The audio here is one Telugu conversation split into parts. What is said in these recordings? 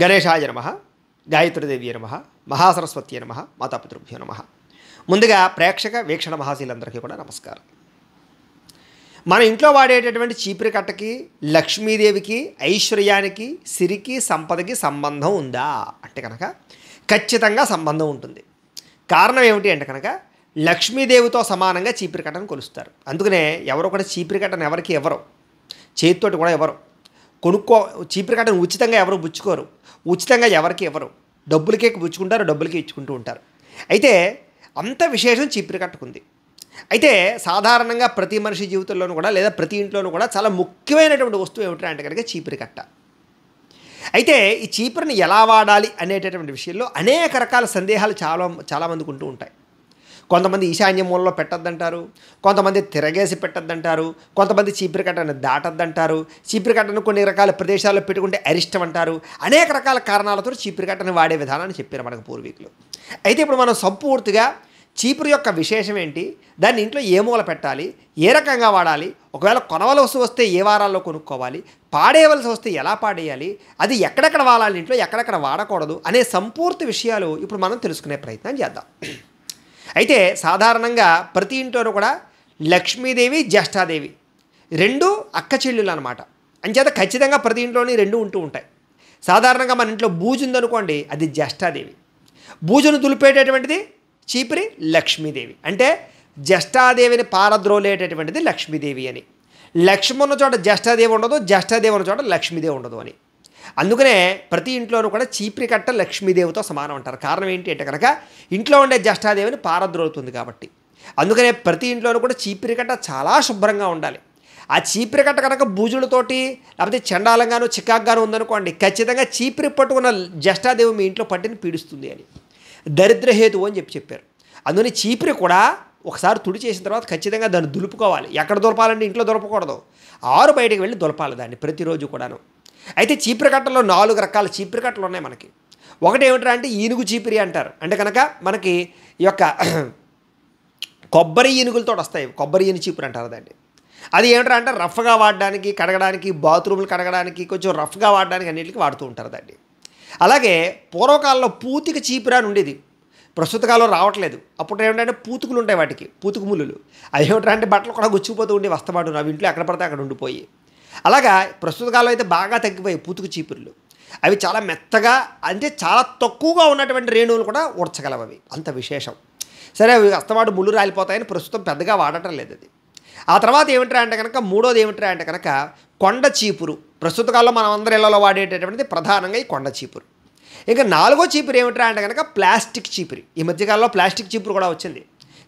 గణేశాయ నమ గాయత్రీదేవి నమ మహాసరస్వతి నమ మాతాపితృభ్యో నమ ముందుగా ప్రేక్షక వీక్షణ మహాశీలందరికీ కూడా నమస్కారం మన ఇంట్లో వాడేటటువంటి చీపురి కట్టకి లక్ష్మీదేవికి ఐశ్వర్యానికి సిరికి సంపదకి సంబంధం ఉందా అంటే కనుక ఖచ్చితంగా సంబంధం ఉంటుంది కారణం ఏమిటి అంటే కనుక లక్ష్మీదేవితో సమానంగా చీపురి కొలుస్తారు అందుకనే ఎవరో కూడా చీపురి ఎవరికి ఎవరు చేతితోటి కూడా ఎవరు కొనుక్కో చీపురు కట్టను ఉచితంగా ఎవరు పుచ్చుకోరు ఉచితంగా ఎవరికి ఇవ్వరు డబ్బులకే పుచ్చుకుంటారు డబ్బులకే ఇచ్చుకుంటూ ఉంటారు అయితే అంత విశేషం చీపురు కట్టుకుంది అయితే సాధారణంగా ప్రతి మనిషి జీవితంలోనూ కూడా లేదా ప్రతి ఇంట్లోనూ కూడా చాలా ముఖ్యమైనటువంటి వస్తువు ఏమిటంటే కనుక చీపురు కట్ట అయితే ఈ చీపురుని ఎలా వాడాలి అనేటటువంటి విషయంలో అనేక రకాల సందేహాలు చాలా చాలామందికి ఉంటూ ఉంటాయి కొంతమంది ఈశాన్య మూలలో పెట్టద్దంటారు కొంతమంది తిరగేసి పెట్టద్దంటారు కొంతమంది చీపిరికట్టను దాటద్దంటారు చీపిరికట్టను కొన్ని రకాల ప్రదేశాల్లో పెట్టుకుంటే అరిష్టం అంటారు అనేక రకాల కారణాలతో చీపిరికట్టను వాడే విధానాన్ని చెప్పారు మనకు పూర్వీకులు అయితే ఇప్పుడు మనం సంపూర్తిగా చీపురు యొక్క విశేషం ఏంటి దాన్ని ఇంట్లో ఏ మూల పెట్టాలి ఏ రకంగా వాడాలి ఒకవేళ కొనవలసి వస్తే ఏ వారాల్లో కొనుక్కోవాలి పాడేయవలసి వస్తే ఎలా పాడేయాలి అది ఎక్కడెక్కడ వాడాలి ఇంట్లో ఎక్కడెక్కడ వాడకూడదు అనే సంపూర్తి విషయాలు ఇప్పుడు మనం తెలుసుకునే ప్రయత్నం చేద్దాం అయితే సాధారణంగా ప్రతి ఇంట్లోనూ కూడా లక్ష్మీదేవి జ్యేష్ఠాదేవి రెండు అక్క చెల్లెలు అనమాట అంచేత ఖచ్చితంగా ప్రతి ఇంట్లోని రెండు ఉంటూ ఉంటాయి సాధారణంగా మన ఇంట్లో బూజు ఉందనుకోండి అది జ్యేష్ఠాదేవి బూజును దులిపేటటువంటిది చీపిరి లక్ష్మీదేవి అంటే జ్యేష్ఠాదేవిని పారద్రోలేటటువంటిది లక్ష్మీదేవి అని లక్ష్మి ఉన్న చోట జ్యేష్ఠాదేవి ఉండదు జ్యేష్ఠాదేవి ఉన్న చోట లక్ష్మీదేవి ఉండదు అని అందుకనే ప్రతి ఇంట్లోనూ కూడా కట్ట లక్ష్మీదేవితో సమానం అంటారు కారణం ఏంటి అంటే కనుక ఇంట్లో ఉండే జ్యేష్ఠాదేవిని పారద్రోలుతుంది కాబట్టి అందుకనే ప్రతి ఇంట్లోనూ కూడా కట్ట చాలా శుభ్రంగా ఉండాలి ఆ చీపిరి కట్ట కనుక బూజులతోటి లేకపోతే చండాలంగాను చికాగ్గాను ఉందనుకోండి ఖచ్చితంగా చీపిరి పట్టుకున్న జ్యేష్ఠాదేవి మీ ఇంట్లో పట్టిని పీడిస్తుంది అని దరిద్రహేతువు అని చెప్పి చెప్పారు అందుకని చీపిరి కూడా ఒకసారి తుడి చేసిన తర్వాత ఖచ్చితంగా దాన్ని దులుపుకోవాలి ఎక్కడ దులపాలంటే ఇంట్లో దొరపకూడదు ఆరు బయటకు వెళ్ళి దులపాలి దాన్ని ప్రతిరోజు కూడాను అయితే చీపురకట్టలో నాలుగు రకాల చీపురకట్టలు కట్టలు ఉన్నాయి మనకి ఒకటి ఏమిటా అంటే ఈనుగు చీపిరి అంటారు అంటే కనుక మనకి ఈ యొక్క కొబ్బరి ఈనుగులతో వస్తాయి కొబ్బరి ఈని చీపురు అంటారు దాన్ని అది ఏమిటా అంటే రఫ్గా వాడడానికి కడగడానికి బాత్రూములు కడగడానికి కొంచెం రఫ్గా వాడడానికి అన్నింటికి వాడుతూ ఉంటారు దాన్ని అలాగే పూర్వకాలంలో పూతిక చీపురా అని ఉండేది ప్రస్తుత కాలంలో రావట్లేదు అప్పుడు ఏమిటంటే పూతుకులు ఉంటాయి వాటికి పూతుకు ముళ్ళు అది ఏమిటంటే బట్టలు కూడా గుచ్చిపోతూ ఉండి వస్తమాటు అవి ఇంట్లో ఎక్కడ పడితే అక్కడ ఉండిపోయి అలాగా ప్రస్తుత కాలం అయితే బాగా తగ్గిపోయాయి పూతుకు చీపుర్లు అవి చాలా మెత్తగా అంటే చాలా తక్కువగా ఉన్నటువంటి రేణువులు కూడా ఊడ్చగలవు అవి అంత విశేషం సరే అవి అస్తవాడు ముళ్ళు రాలిపోతాయని ప్రస్తుతం పెద్దగా వాడటం లేదు అది ఆ తర్వాత ఏమిట్రా అంటే కనుక మూడోది ఏమిట్రా అంటే కనుక కొండ చీపురు ప్రస్తుత కాలంలో మనం అందరి ఇళ్లలో వాడేటటువంటిది ప్రధానంగా ఈ కొండ చీపురు ఇంకా నాలుగో చీపురు ఏమిట్రా అంటే కనుక ప్లాస్టిక్ చీపురు ఈ మధ్యకాలంలో ప్లాస్టిక్ చీపురు కూడా వచ్చింది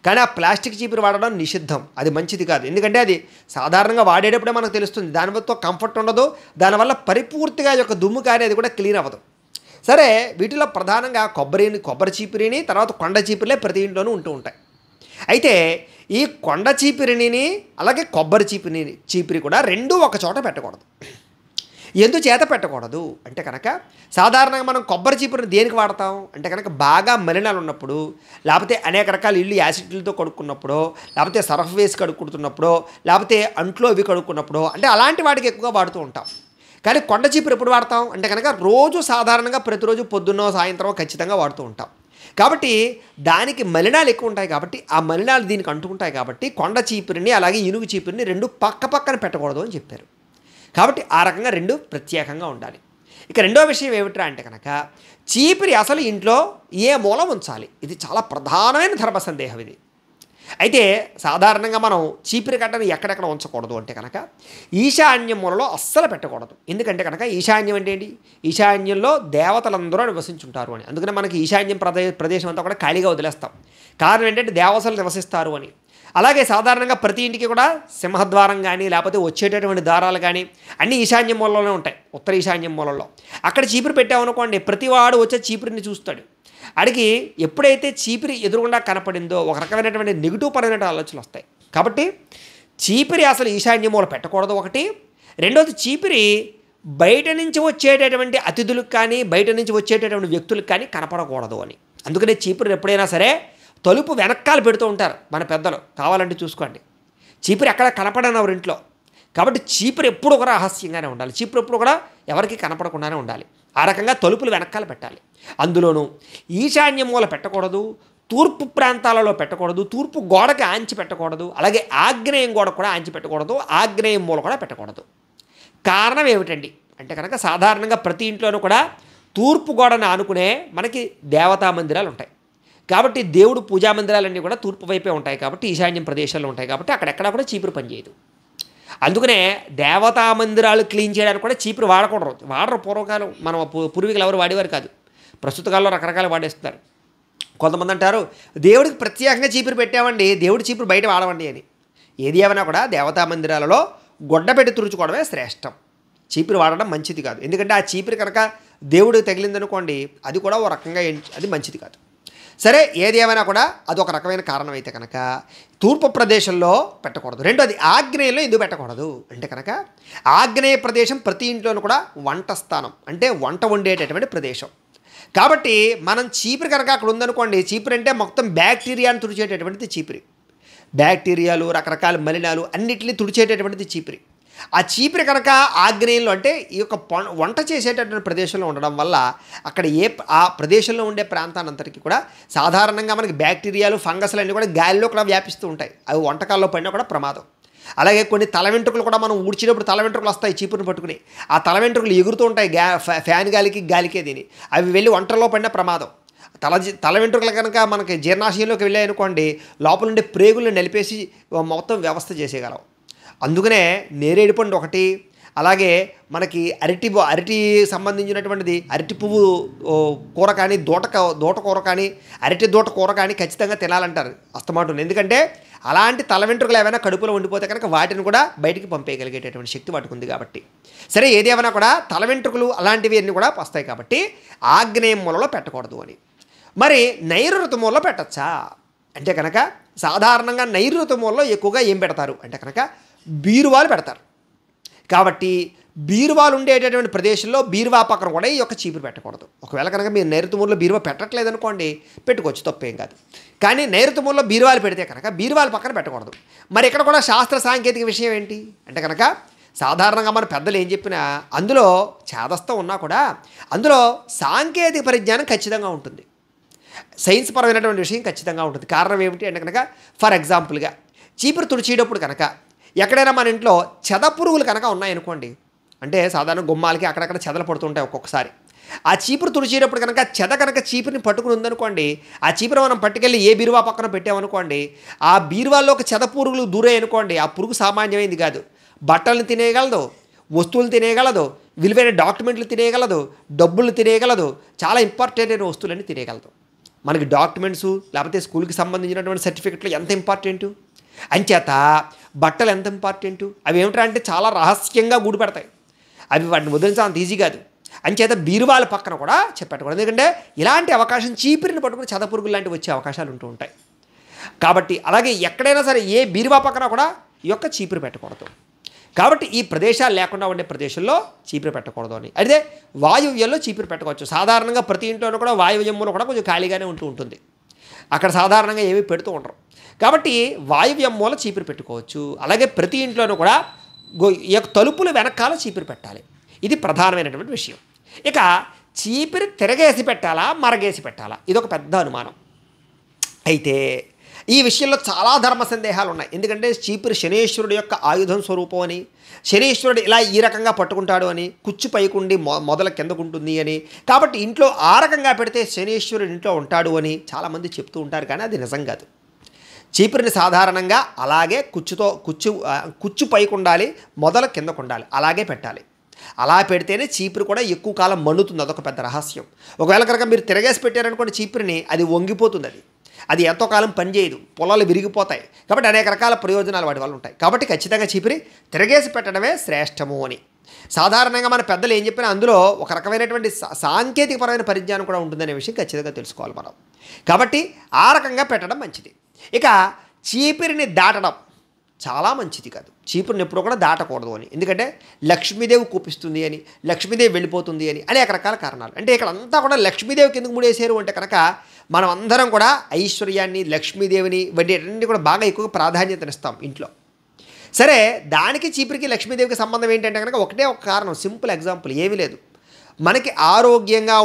కానీ ఆ ప్లాస్టిక్ చీపురు వాడడం నిషిద్ధం అది మంచిది కాదు ఎందుకంటే అది సాధారణంగా వాడేటప్పుడే మనకు తెలుస్తుంది దానివల్ల కంఫర్ట్ ఉండదు దానివల్ల పరిపూర్తిగా యొక్క దుమ్ము కానీ అది కూడా క్లీన్ అవ్వదు సరే వీటిలో ప్రధానంగా కొబ్బరిని కొబ్బరి చీపిరిని తర్వాత కొండ చీపిరిలే ప్రతి ఇంట్లోనూ ఉంటూ ఉంటాయి అయితే ఈ కొండ చీపిరిని అలాగే కొబ్బరి చీపిరిని చీపిరి కూడా రెండూ ఒక చోట పెట్టకూడదు చేత పెట్టకూడదు అంటే కనుక సాధారణంగా మనం కొబ్బరి చీపురుని దేనికి వాడతాం అంటే కనుక బాగా మలినాలు ఉన్నప్పుడు లేకపోతే అనేక రకాల ఇల్లు యాసిడ్లతో కడుక్కున్నప్పుడు లేకపోతే సరఫ్ వేసి కడుక్కుడుతున్నప్పుడు లేకపోతే అంట్లో ఇవి కడుక్కున్నప్పుడు అంటే అలాంటి వాటికి ఎక్కువగా వాడుతూ ఉంటాం కానీ కొండ చీపురు ఎప్పుడు వాడతాం అంటే కనుక రోజు సాధారణంగా ప్రతిరోజు పొద్దున్న సాయంత్రం ఖచ్చితంగా వాడుతూ ఉంటాం కాబట్టి దానికి మలినాలు ఎక్కువ ఉంటాయి కాబట్టి ఆ మలినాలు దీనికి అంటుకుంటాయి కాబట్టి కొండ చీపురిని అలాగే ఇనుగు చీపురిని రెండు పక్క పక్కన పెట్టకూడదు అని చెప్పారు కాబట్టి ఆ రకంగా రెండు ప్రత్యేకంగా ఉండాలి ఇక రెండో విషయం ఏమిట్రా అంటే కనుక చీపిరి అసలు ఇంట్లో ఏ మూలం ఉంచాలి ఇది చాలా ప్రధానమైన ధర్మ సందేహం ఇది అయితే సాధారణంగా మనం చీపిరి కట్టను ఎక్కడెక్కడ ఉంచకూడదు అంటే కనుక ఈశాన్యం మూలలో అస్సలు పెట్టకూడదు ఎందుకంటే కనుక ఈశాన్యం అంటే ఏంటి ఈశాన్యంలో దేవతలందరూ నివసించుంటారు అని అందుకనే మనకి ఈశాన్యం ప్రదేశం అంతా కూడా ఖాళీగా వదిలేస్తాం కారణం ఏంటంటే దేవతలు నివసిస్తారు అని అలాగే సాధారణంగా ప్రతి ఇంటికి కూడా సింహద్వారం కానీ లేకపోతే వచ్చేటటువంటి దారాలు కానీ అన్ని ఈశాన్య మూలలోనే ఉంటాయి ఉత్తర ఈశాన్య మూలంలో అక్కడ చీపురు పెట్టామనుకోండి ప్రతి వాడు వచ్చే చీపురిని చూస్తాడు అడిగి ఎప్పుడైతే చీపిరి ఎదురుగుండా కనపడిందో ఒక రకమైనటువంటి నెగిటివ్ పరమైన ఆలోచనలు వస్తాయి కాబట్టి చీపిరి అసలు ఈశాన్య మూల పెట్టకూడదు ఒకటి రెండోది చీపిరి బయట నుంచి వచ్చేటటువంటి అతిథులకు కానీ బయట నుంచి వచ్చేటటువంటి వ్యక్తులకు కానీ కనపడకూడదు అని అందుకనే చీపురు ఎప్పుడైనా సరే తలుపు వెనక్కాలు పెడుతూ ఉంటారు మన పెద్దలు కావాలంటే చూసుకోండి చీపురు ఎక్కడ కనపడని ఎవరింట్లో కాబట్టి చీపురు ఎప్పుడు కూడా రహస్యంగానే ఉండాలి చీపురు ఎప్పుడు కూడా ఎవరికి కనపడకుండానే ఉండాలి ఆ రకంగా తలుపులు వెనకాల పెట్టాలి అందులోనూ ఈశాన్య మూల పెట్టకూడదు తూర్పు ప్రాంతాలలో పెట్టకూడదు తూర్పు గోడకి ఆంచి పెట్టకూడదు అలాగే ఆగ్నేయం గోడ కూడా ఆంచి పెట్టకూడదు ఆగ్నేయం మూల కూడా పెట్టకూడదు కారణం ఏమిటండి అంటే కనుక సాధారణంగా ప్రతి ఇంట్లోనూ కూడా తూర్పు గోడను ఆనుకునే మనకి దేవతా మందిరాలు ఉంటాయి కాబట్టి దేవుడు పూజా మందిరాలన్నీ కూడా తూర్పు వైపే ఉంటాయి కాబట్టి ఈశాన్యం ప్రదేశాల్లో ఉంటాయి కాబట్టి అక్కడెక్కడా కూడా చీపురు పనిచేయదు అందుకనే దేవతా మందిరాలు క్లీన్ చేయడానికి కూడా చీపురు వాడకూడదు వాడరు పూర్వకాలం మనం పూర్వీకులు ఎవరు వాడేవారు కాదు ప్రస్తుత కాలంలో రకరకాలు వాడేస్తున్నారు కొంతమంది అంటారు దేవుడికి ప్రత్యేకంగా చీపురు పెట్టామండి దేవుడి చీపురు బయట వాడవండి అని ఏది ఏమైనా కూడా దేవతా మందిరాలలో గొడ్డ పెట్టి తుడుచుకోవడమే శ్రేష్టం చీపురు వాడడం మంచిది కాదు ఎందుకంటే ఆ చీపురు కనుక దేవుడికి తగిలిందనుకోండి అది కూడా ఓ రకంగా అది మంచిది కాదు సరే ఏదేమైనా కూడా అది ఒక రకమైన కారణం అయితే కనుక తూర్పు ప్రదేశంలో పెట్టకూడదు రెండోది ఆగ్నేయంలో ఎందుకు పెట్టకూడదు అంటే కనుక ఆగ్నేయ ప్రదేశం ప్రతి ఇంట్లోనూ కూడా వంట స్థానం అంటే వంట వండేటటువంటి ప్రదేశం కాబట్టి మనం చీపురు కనుక అక్కడ ఉందనుకోండి చీపురు అంటే మొత్తం బ్యాక్టీరియాను తుడిచేటటువంటిది చీపురి బ్యాక్టీరియాలు రకరకాల మలినాలు అన్నిటిని తుడిచేటటువంటిది చీపురి ఆ చీపిరి కనుక ఆగ్నేయంలో అంటే ఈ యొక్క వంట చేసేటటువంటి ప్రదేశంలో ఉండడం వల్ల అక్కడ ఏ ఆ ప్రదేశంలో ఉండే ప్రాంతానంతటికీ కూడా సాధారణంగా మనకి బ్యాక్టీరియాలు ఫంగస్లు అన్నీ కూడా గాలిలో కూడా వ్యాపిస్తూ ఉంటాయి అవి వంటకాల్లో పడినా కూడా ప్రమాదం అలాగే కొన్ని తల వెంట్రుకలు కూడా మనం ఊడ్చినప్పుడు తల వెంట్రుకలు వస్తాయి చీపురును పట్టుకుని ఆ తల వెంట్రుకలు ఎగురుతూ ఉంటాయి గ్యా ఫ్యాన్ గాలికి గాలికే దీని అవి వెళ్ళి వంటల్లో పడిన ప్రమాదం తల తల వెంట్రుకలు కనుక మనకి జీర్ణాశయంలోకి వెళ్ళాయనుకోండి లోపల ఉండే ప్రేగులను నిలిపేసి మొత్తం వ్యవస్థ చేసేయగలం అందుకనే నేరేడు పండు ఒకటి అలాగే మనకి అరటి అరటి సంబంధించినటువంటిది అరటి పువ్వు కూర కానీ దోట దూట కూర కానీ అరటి దూట కూర కానీ ఖచ్చితంగా తినాలంటారు అస్తమాటం ఎందుకంటే అలాంటి తల వెంట్రుకలు ఏమైనా కడుపులో ఉండిపోతే కనుక వాటిని కూడా బయటికి పంపేయగలిగేటటువంటి శక్తి వాటికి ఉంది కాబట్టి సరే ఏది ఏమైనా కూడా తల వెంట్రుకలు అలాంటివి అన్నీ కూడా వస్తాయి కాబట్టి ఆగ్నేయం మూలలో పెట్టకూడదు అని మరి నైరుతు మూలలో పెట్టచ్చా అంటే కనుక సాధారణంగా నైరుతు మూలలో ఎక్కువగా ఏం పెడతారు అంటే కనుక బీరువాలు పెడతారు కాబట్టి బీరువాలు ఉండేటటువంటి ప్రదేశంలో బీరువా పక్కన కూడా ఈ యొక్క చీపురు పెట్టకూడదు ఒకవేళ కనుక మీరు నైరుతుమూరులో బీరువా పెట్టట్లేదు అనుకోండి పెట్టుకోవచ్చు తప్పేం కాదు కానీ నైరుతుమూరులో బీరువాలు పెడితే కనుక బీరువాలు పక్కన పెట్టకూడదు మరి ఇక్కడ కూడా శాస్త్ర సాంకేతిక విషయం ఏంటి అంటే కనుక సాధారణంగా మన పెద్దలు ఏం చెప్పినా అందులో చేదస్థం ఉన్నా కూడా అందులో సాంకేతిక పరిజ్ఞానం ఖచ్చితంగా ఉంటుంది సైన్స్ పరమైనటువంటి విషయం ఖచ్చితంగా ఉంటుంది కారణం ఏమిటి అంటే కనుక ఫర్ ఎగ్జాంపుల్గా చీపురు తుడిచేటప్పుడు కనుక ఎక్కడైనా మన ఇంట్లో చెద పురుగులు కనుక ఉన్నాయనుకోండి అంటే సాధారణ గుమ్మాలకి అక్కడక్కడ చెదలు పడుతుంటాయి ఒక్కొక్కసారి ఆ చీపురు తుడిచేటప్పుడు కనుక చెద కనుక చీపురిని పట్టుకుని ఉందనుకోండి ఆ చీపురు మనం పట్టుకెళ్ళి ఏ బీరువా పక్కన పెట్టామనుకోండి ఆ బీరువాలో ఒక చెద పురుగులు దూరాయనుకోండి ఆ పురుగు సామాన్యమైంది కాదు బట్టలను తినేయగలదు వస్తువులు తినేయగలదు విలువైన డాక్యుమెంట్లు తినేయగలదు డబ్బులు తినేయగలదు చాలా ఇంపార్టెంట్ అయిన వస్తువులన్నీ తినేయగలదు మనకి డాక్యుమెంట్స్ లేకపోతే స్కూల్కి సంబంధించినటువంటి సర్టిఫికెట్లు ఎంత ఇంపార్టెంటు అంచేత బట్టలు ఎంత ఇంపార్టెంటు అవి ఏమిటా అంటే చాలా రహస్యంగా గూడు పెడతాయి అవి వాటిని వదిలించడం అంత ఈజీ కాదు అంచేత బీరువాల పక్కన కూడా చెప్పెట్టకూడదు ఎందుకంటే ఇలాంటి అవకాశం చీపిరిని పట్టుకుని చదపురుగులు లాంటివి వచ్చే అవకాశాలు ఉంటూ ఉంటాయి కాబట్టి అలాగే ఎక్కడైనా సరే ఏ బీరువా పక్కన కూడా ఈ యొక్క చీపురు పెట్టకూడదు కాబట్టి ఈ ప్రదేశాలు లేకుండా ఉండే ప్రదేశంలో చీపురు పెట్టకూడదు అని అదే వాయువ్యంలో చీపురు పెట్టవచ్చు సాధారణంగా ప్రతి ఇంట్లోనూ కూడా వాయువ్యంలో కూడా కొంచెం ఖాళీగానే ఉంటూ ఉంటుంది అక్కడ సాధారణంగా ఏమీ పెడుతూ ఉండరు కాబట్టి వాయువ్యం మూల చీపురు పెట్టుకోవచ్చు అలాగే ప్రతి ఇంట్లోనూ కూడా తలుపుల వెనకాల చీపురు పెట్టాలి ఇది ప్రధానమైనటువంటి విషయం ఇక చీపిరి తిరగేసి పెట్టాలా మరగేసి పెట్టాలా ఇదొక పెద్ద అనుమానం అయితే ఈ విషయంలో చాలా ధర్మ సందేహాలు ఉన్నాయి ఎందుకంటే చీపురు శనీశ్వరుడు యొక్క ఆయుధం స్వరూపం అని శనీశ్వరుడు ఇలా ఈ రకంగా పట్టుకుంటాడు అని కుచ్చు పైకుండి మొ మొదల కిందకుంటుంది అని కాబట్టి ఇంట్లో ఆ రకంగా పెడితే శనీశ్వరుడు ఇంట్లో ఉంటాడు అని చాలామంది చెప్తూ ఉంటారు కానీ అది నిజం కాదు చీపురిని సాధారణంగా అలాగే కుచ్చుతో కుచ్చు కుచ్చు పైకుండాలి మొదల కిందకు ఉండాలి అలాగే పెట్టాలి అలా పెడితేనే చీపురు కూడా ఎక్కువ కాలం మండుతుంది అదొక పెద్ద రహస్యం ఒకవేళ కనుక మీరు తిరగేసి పెట్టారనుకోండి చీపురిని అది వంగిపోతుంది అది అది ఎంతో కాలం పనిచేయదు పొలాలు విరిగిపోతాయి కాబట్టి అనేక రకాల ప్రయోజనాలు వాటి వల్ల ఉంటాయి కాబట్టి ఖచ్చితంగా చీపిరి తిరగేసి పెట్టడమే శ్రేష్టము అని సాధారణంగా మన పెద్దలు ఏం చెప్పినా అందులో ఒక రకమైనటువంటి సాంకేతికపరమైన పరిజ్ఞానం కూడా ఉంటుందనే విషయం ఖచ్చితంగా తెలుసుకోవాలి మనం కాబట్టి ఆ రకంగా పెట్టడం మంచిది ఇక చీపిరిని దాటడం చాలా మంచిది కాదు చీపురుని ఎప్పుడూ కూడా దాటకూడదు అని ఎందుకంటే లక్ష్మీదేవి కూపిస్తుంది అని లక్ష్మీదేవి వెళ్ళిపోతుంది అని అనేక రకాల కారణాలు అంటే ఇక్కడ అంతా కూడా లక్ష్మీదేవికి ఎందుకు ముడేశారు అంటే కనుక మనం అందరం కూడా ఐశ్వర్యాన్ని లక్ష్మీదేవిని వంటి కూడా బాగా ఎక్కువ ప్రాధాన్యతనిస్తాం ఇంట్లో సరే దానికి చీపురికి లక్ష్మీదేవికి సంబంధం ఏంటంటే కనుక ఒకటే ఒక కారణం సింపుల్ ఎగ్జాంపుల్ ఏమీ లేదు మనకి ఆరోగ్యంగా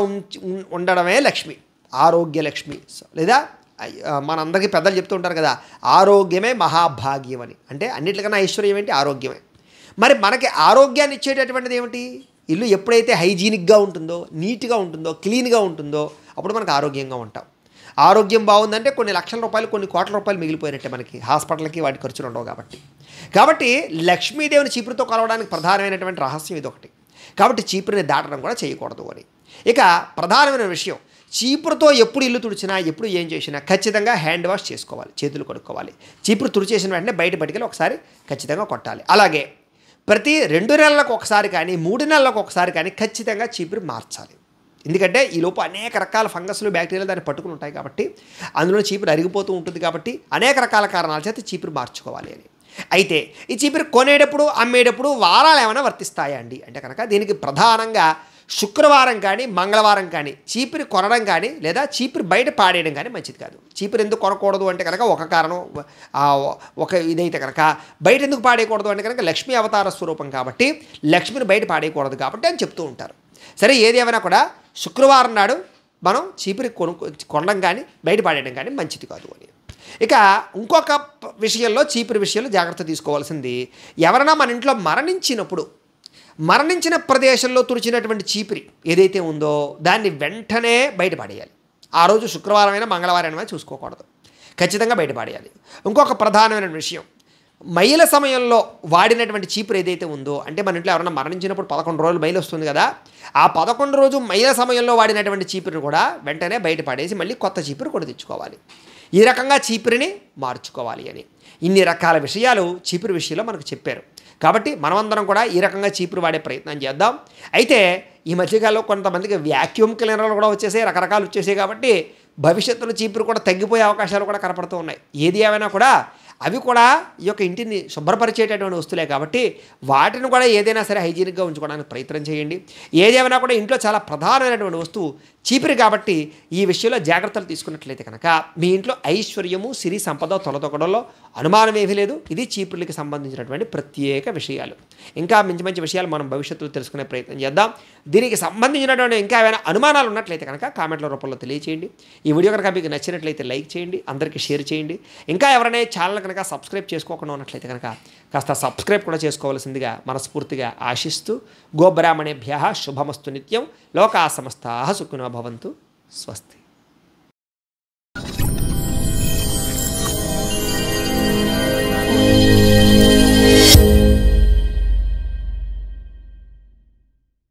ఉండడమే లక్ష్మి ఆరోగ్య లక్ష్మి లేదా మనందరికీ పెద్దలు చెప్తూ ఉంటారు కదా ఆరోగ్యమే మహాభాగ్యం అని అంటే అన్నిటికన్నా ఐశ్వర్యం ఏంటి ఆరోగ్యమే మరి మనకి ఆరోగ్యాన్ని ఇచ్చేటటువంటిది ఏమిటి ఇల్లు ఎప్పుడైతే హైజీనిక్గా ఉంటుందో నీట్గా ఉంటుందో క్లీన్గా ఉంటుందో అప్పుడు మనకు ఆరోగ్యంగా ఉంటాం ఆరోగ్యం బాగుందంటే కొన్ని లక్షల రూపాయలు కొన్ని కోట్ల రూపాయలు మిగిలిపోయినట్టే మనకి హాస్పిటల్కి వాటి ఖర్చులు ఉండవు కాబట్టి కాబట్టి లక్ష్మీదేవిని చీపురుతో కలవడానికి ప్రధానమైనటువంటి రహస్యం ఇది ఒకటి కాబట్టి చీపురిని దాటడం కూడా చేయకూడదు అని ఇక ప్రధానమైన విషయం చీపురుతో ఎప్పుడు ఇల్లు తుడిచినా ఎప్పుడు ఏం చేసినా ఖచ్చితంగా హ్యాండ్ వాష్ చేసుకోవాలి చేతులు కడుక్కోవాలి చీపురు తుడిచేసిన వెంటనే బయట పట్టుకెళ్ళి ఒకసారి ఖచ్చితంగా కొట్టాలి అలాగే ప్రతి రెండు నెలలకు ఒకసారి కానీ మూడు నెలలకు ఒకసారి కానీ ఖచ్చితంగా చీపురు మార్చాలి ఎందుకంటే ఈ లోపు అనేక రకాల ఫంగస్లు బ్యాక్టీరియాలు దాన్ని పట్టుకుని ఉంటాయి కాబట్టి అందులో చీపురు అరిగిపోతూ ఉంటుంది కాబట్టి అనేక రకాల కారణాల చేత చీపురు మార్చుకోవాలి అని అయితే ఈ చీపురు కొనేటప్పుడు అమ్మేటప్పుడు వారాలు ఏమైనా వర్తిస్తాయా అండి అంటే కనుక దీనికి ప్రధానంగా శుక్రవారం కానీ మంగళవారం కానీ చీపురు కొనడం కానీ లేదా చీపురు బయట పాడేయడం కానీ మంచిది కాదు చీపురు ఎందుకు కొనకూడదు అంటే కనుక ఒక కారణం ఒక ఇదైతే కనుక బయట ఎందుకు పాడేయకూడదు అంటే కనుక లక్ష్మీ అవతార స్వరూపం కాబట్టి లక్ష్మిని బయట పాడేయకూడదు కాబట్టి అని చెప్తూ ఉంటారు సరే ఏది ఏమైనా కూడా శుక్రవారం నాడు మనం చీపురు కొను కొనడం కానీ బయట పాడేయడం కానీ మంచిది కాదు అని ఇక ఇంకొక విషయంలో చీపురు విషయంలో జాగ్రత్త తీసుకోవాల్సింది ఎవరైనా మన ఇంట్లో మరణించినప్పుడు మరణించిన ప్రదేశంలో తుడిచినటువంటి చీపిరి ఏదైతే ఉందో దాన్ని వెంటనే బయటపడేయాలి ఆ రోజు మంగళవారం మంగళవారమైనా చూసుకోకూడదు ఖచ్చితంగా బయటపడేయాలి ఇంకొక ప్రధానమైన విషయం మైల సమయంలో వాడినటువంటి చీపురు ఏదైతే ఉందో అంటే మన ఇంట్లో ఎవరైనా మరణించినప్పుడు పదకొండు రోజులు మైలు వస్తుంది కదా ఆ పదకొండు రోజు మైల సమయంలో వాడినటువంటి చీపురు కూడా వెంటనే బయటపడేసి మళ్ళీ కొత్త చీపురు కూడా తెచ్చుకోవాలి ఈ రకంగా చీపురిని మార్చుకోవాలి అని ఇన్ని రకాల విషయాలు చీపురు విషయంలో మనకు చెప్పారు కాబట్టి మనమందరం కూడా ఈ రకంగా చీపురు వాడే ప్రయత్నం చేద్దాం అయితే ఈ మధ్యకాలంలో కొంతమందికి వ్యాక్యూమ్ క్లీనర్లు కూడా వచ్చేసాయి రకరకాలు వచ్చేసాయి కాబట్టి భవిష్యత్తులో చీపురు కూడా తగ్గిపోయే అవకాశాలు కూడా కనపడుతూ ఉన్నాయి ఏది ఏమైనా కూడా అవి కూడా ఈ యొక్క ఇంటిని శుభ్రపరిచేటటువంటి వస్తువులే కాబట్టి వాటిని కూడా ఏదైనా సరే హైజీనిక్గా ఉంచుకోవడానికి ప్రయత్నం చేయండి ఏదేమైనా కూడా ఇంట్లో చాలా ప్రధానమైనటువంటి వస్తువు చీపిరి కాబట్టి ఈ విషయంలో జాగ్రత్తలు తీసుకున్నట్లయితే కనుక మీ ఇంట్లో ఐశ్వర్యము సిరి సంపద అనుమానం ఏమీ లేదు ఇది చీపురులకి సంబంధించినటువంటి ప్రత్యేక విషయాలు ఇంకా మంచి మంచి విషయాలు మనం భవిష్యత్తులో తెలుసుకునే ప్రయత్నం చేద్దాం దీనికి సంబంధించినటువంటి ఇంకా ఏమైనా అనుమానాలు ఉన్నట్లయితే కనుక కామెంట్ల రూపంలో తెలియచేయండి ఈ వీడియో కనుక మీకు నచ్చినట్లయితే లైక్ చేయండి అందరికీ షేర్ చేయండి ఇంకా ఎవరైనా ఛానల్ కనుక సబ్స్క్రైబ్ చేసుకోకుండా ఉన్నట్లయితే కనుక కాస్త సబ్స్క్రైబ్ కూడా చేసుకోవాల్సిందిగా మనస్ఫూర్తిగా ఆశిస్తూ గోబ్రాహ్మణేభ్య శుభమస్తు నిత్యం లోకా సమస్తా సుఖినో భవంతు స్వస్తి